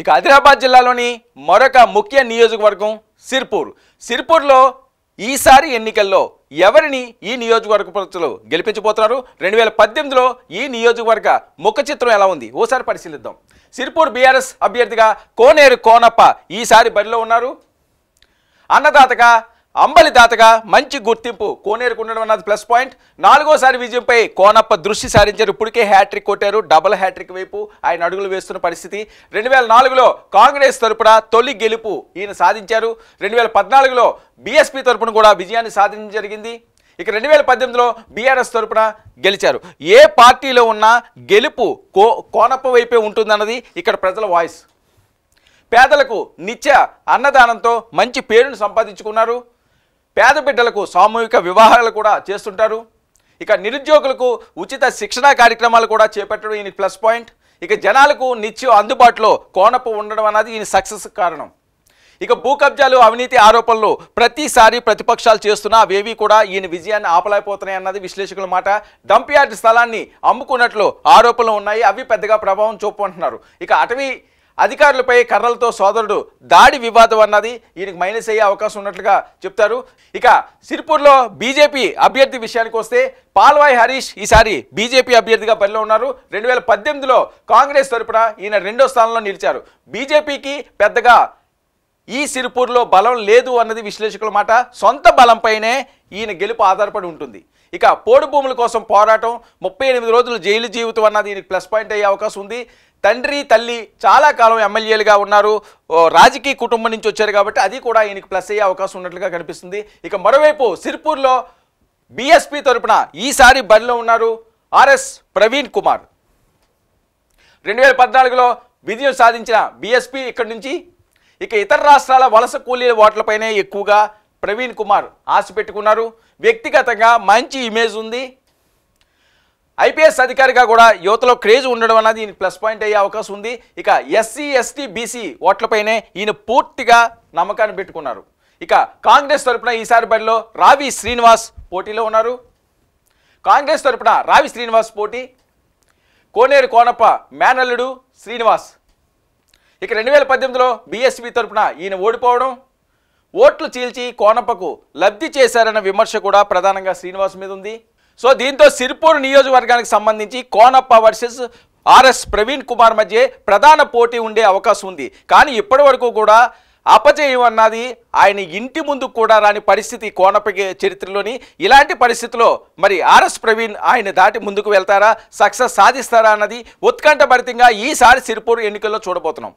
ఇక ఆదిలాబాద్ జిల్లాలోని మరొక ముఖ్య నియోజకవర్గం సిర్పూర్ సిర్పూర్లో ఈసారి ఎన్నికల్లో ఎవరిని ఈ నియోజకవర్గ ప్రజలు గెలిపించబోతున్నారు రెండు వేల పద్దెనిమిదిలో ఈ నియోజకవర్గ ముఖ చిత్రం ఎలా ఉంది ఓసారి పరిశీలిద్దాం సిర్పూర్ బీఆర్ఎస్ అభ్యర్థిగా కోనేరు కోనప్ప ఈసారి బరిలో ఉన్నారు అన్నదాతగా అంబలి దాతగా మంచి గుర్తింపు కోనేరుకుండడం అన్నది ప్లస్ పాయింట్ నాలుగోసారి విజయంపై కోనప్ప దృష్టి సారించారు ఇప్పటికే హ్యాట్రిక్ కొట్టారు డబుల్ హ్యాట్రిక్ వైపు ఆయన అడుగులు వేస్తున్న పరిస్థితి రెండు వేల నాలుగులో కాంగ్రెస్ తరపున తొలి గెలుపు ఈయన సాధించారు రెండు వేల పద్నాలుగులో బీఎస్పీ తరపున కూడా విజయాన్ని సాధించడం జరిగింది ఇక రెండు వేల పద్దెనిమిదిలో బీఆర్ఎస్ తరపున గెలిచారు ఏ పార్టీలో ఉన్నా గెలుపు కో కోనప్ప వైపే ఉంటుందన్నది ఇక్కడ ప్రజల వాయిస్ పేదలకు నిత్య అన్నదానంతో మంచి పేరును సంపాదించుకున్నారు పేద బిడ్డలకు సామూహిక వివాహాలు కూడా చేస్తుంటారు ఇక నిరుద్యోగులకు ఉచిత శిక్షణ కార్యక్రమాలు కూడా చేపట్టడం ఈయన ప్లస్ పాయింట్ ఇక జనాలకు నిత్యం అందుబాటులో కోనపు ఉండడం అన్నది ఈయన సక్సెస్ కారణం ఇక భూ కబ్జాలు అవినీతి ఆరోపణలు ప్రతిసారి ప్రతిపక్షాలు చేస్తున్నా అవేవి కూడా ఈయన విజయాన్ని ఆపలేకపోతున్నాయి అన్నది విశ్లేషకుల మాట డంప్ యార్డ్ స్థలాన్ని అమ్ముకున్నట్లు ఆరోపణలు ఉన్నాయి అవి పెద్దగా ప్రభావం చూపుకుంటున్నారు ఇక అటవీ అధికారులపై కర్రలతో సోదరుడు దాడి వివాదం అన్నది ఈయనకు మైనస్ అయ్యే అవకాశం ఉన్నట్లుగా చెప్తారు ఇక సిరిపూర్లో బీజేపీ అభ్యర్థి విషయానికి వస్తే పాల్వాయి హరీష్ ఈసారి బీజేపీ అభ్యర్థిగా బరిలో ఉన్నారు రెండు వేల పద్దెనిమిదిలో కాంగ్రెస్ తరపున ఈయన రెండో స్థానంలో నిలిచారు బీజేపీకి పెద్దగా ఈ సిరిపూర్లో బలం లేదు అన్నది విశ్లేషకుల మాట సొంత బలంపైనే ఈయన గెలుపు ఆధారపడి ఉంటుంది ఇక పోడు భూముల కోసం పోరాటం ముప్పై ఎనిమిది రోజులు జైలు జీవితం అన్నది ఈయనకి ప్లస్ పాయింట్ అయ్యే అవకాశం ఉంది తండ్రి తల్లి చాలా కాలం ఎమ్మెల్యేలుగా ఉన్నారు రాజకీయ కుటుంబం నుంచి వచ్చారు కాబట్టి అది కూడా ఈయనకి ప్లస్ అయ్యే అవకాశం ఉన్నట్లుగా కనిపిస్తుంది ఇక మరోవైపు సిరిపూర్లో బీఎస్పీ తరపున ఈసారి బరిలో ఉన్నారు ఆర్ఎస్ ప్రవీణ్ కుమార్ రెండు వేల పద్నాలుగులో విజయం సాధించిన బీఎస్పీ ఇక్కడి నుంచి ఇక ఇతర రాష్ట్రాల వలస కూలీల ఓట్లపైనే ఎక్కువగా ప్రవీణ్ కుమార్ ఆశ పెట్టుకున్నారు వ్యక్తిగతంగా మంచి ఇమేజ్ ఉంది ఐపీఎస్ అధికారిగా కూడా యువతలో క్రేజ్ ఉండడం అన్నది ఈయన ప్లస్ పాయింట్ అయ్యే అవకాశం ఉంది ఇక ఎస్సీ ఎస్టీ బీసీ ఓట్లపైనే ఈయన పూర్తిగా నమ్మకాన్ని పెట్టుకున్నారు ఇక కాంగ్రెస్ తరపున ఈసారి బడిలో రావి శ్రీనివాస్ పోటీలో ఉన్నారు కాంగ్రెస్ తరపున రావి శ్రీనివాస్ పోటీ కోనేరు కోనప్ప మేనల్లుడు శ్రీనివాస్ ఇక రెండు వేల పద్దెనిమిదిలో బీఎస్పీ తరఫున ఈయన ఓడిపోవడం ఓట్లు చీల్చి కోనప్పకు లబ్ధి చేశారన్న విమర్శ కూడా ప్రధానంగా శ్రీనివాస్ మీద ఉంది సో దీంతో సిరిపూర్ నియోజకవర్గానికి సంబంధించి కోనప్ప వర్సెస్ ఆర్ఎస్ ప్రవీణ్ కుమార్ మధ్య ప్రధాన పోటీ ఉండే అవకాశం ఉంది కానీ ఇప్పటి వరకు కూడా అపజయం అన్నది ఆయన ఇంటి ముందు కూడా రాని పరిస్థితి కోనప్పకి చరిత్రలోని ఇలాంటి పరిస్థితిలో మరి ఆర్ఎస్ ప్రవీణ్ ఆయన దాటి ముందుకు వెళ్తారా సక్సెస్ సాధిస్తారా అన్నది ఉత్కంఠభరితంగా ఈసారి సిరిపూర్ ఎన్నికల్లో చూడబోతున్నాం